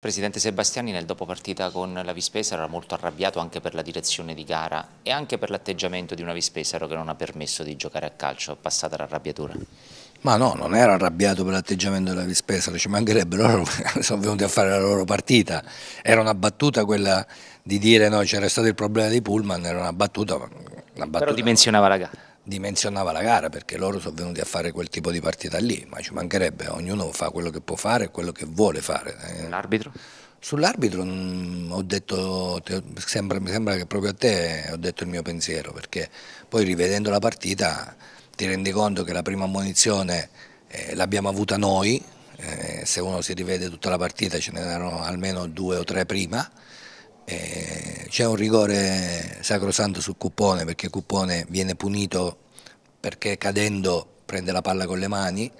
Presidente Sebastiani nel dopopartita con la Vispesaro era molto arrabbiato anche per la direzione di gara e anche per l'atteggiamento di una Vispesaro che non ha permesso di giocare a calcio, passata l'arrabbiatura. Ma no, non era arrabbiato per l'atteggiamento della Vispesaro, ci mancherebbe, loro sono venuti a fare la loro partita. Era una battuta quella di dire no, c'era stato il problema dei pullman, era una battuta, una battuta. Però dimensionava la gara dimensionava la gara perché loro sono venuti a fare quel tipo di partita lì, ma ci mancherebbe, ognuno fa quello che può fare e quello che vuole fare. L'arbitro? Eh. Sull'arbitro mm, ho detto, sembra, mi sembra che proprio a te ho detto il mio pensiero, perché poi rivedendo la partita ti rendi conto che la prima ammonizione eh, l'abbiamo avuta noi, eh, se uno si rivede tutta la partita ce ne erano almeno due o tre prima, eh, c'è un rigore sacrosanto su Cuppone perché Cuppone viene punito perché cadendo prende la palla con le mani,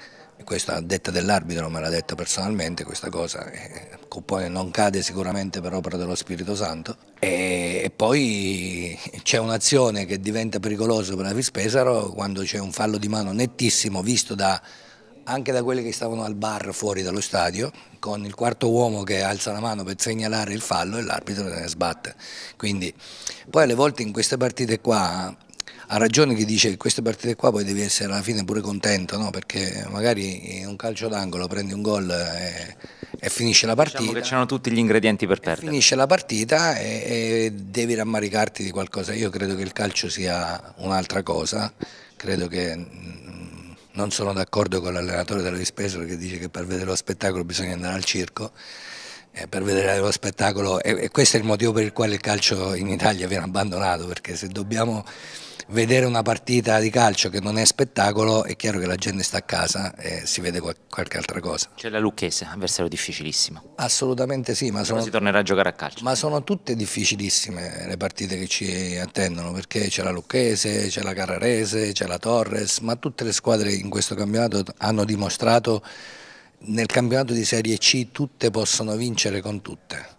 questa detta dell'arbitro me l'ha detta personalmente questa cosa, eh, Cupone non cade sicuramente per opera dello Spirito Santo e, poi c'è un'azione che diventa pericolosa per la Vispesaro quando c'è un fallo di mano nettissimo visto da anche da quelli che stavano al bar fuori dallo stadio, con il quarto uomo che alza la mano per segnalare il fallo e l'arbitro ne sbatte. Quindi, poi alle volte in queste partite qua ha ragione chi dice che queste partite qua poi devi essere alla fine pure contento, no? perché magari in un calcio d'angolo prendi un gol e, e finisce la diciamo partita. Diciamo che c'erano tutti gli ingredienti per perdere. Finisce la partita e, e devi rammaricarti di qualcosa. Io credo che il calcio sia un'altra cosa, credo che non sono d'accordo con l'allenatore della Rispesa che dice che per vedere lo spettacolo bisogna andare al circo eh, per vedere lo spettacolo e, questo è il motivo per il quale il calcio in Italia viene abbandonato perché se dobbiamo vedere una partita di calcio che non è spettacolo è chiaro che la gente sta a casa e si vede qualche altra cosa. C'è la Lucchese, avversario difficilissimo. Assolutamente sì, ma sono, si tornerà a giocare a calcio. Ma sono tutte difficilissime le partite che ci attendono perché c'è la Lucchese, c'è la Carrarese, c'è la Torres, ma tutte le squadre in questo campionato hanno dimostrato nel campionato di Serie C tutte possono vincere con tutte.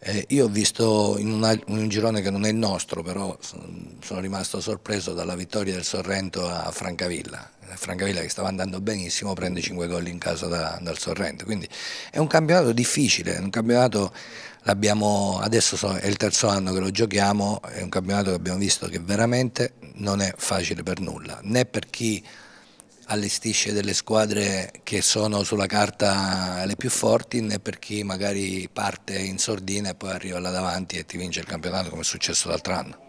Eh, io ho visto in, una, in, un girone che non è il nostro, però sono rimasto sorpreso dalla vittoria del Sorrento a Francavilla. Eh, Francavilla che stava andando benissimo prende 5 gol in casa da, dal Sorrento. Quindi è un campionato difficile, è un campionato adesso so, è il terzo anno che lo giochiamo, è un campionato che abbiamo visto che veramente non è facile per nulla, né per chi allestisce delle squadre che sono sulla carta le più forti né per chi magari parte in sordina e poi arriva là davanti e ti vince il campionato come è successo l'altro anno.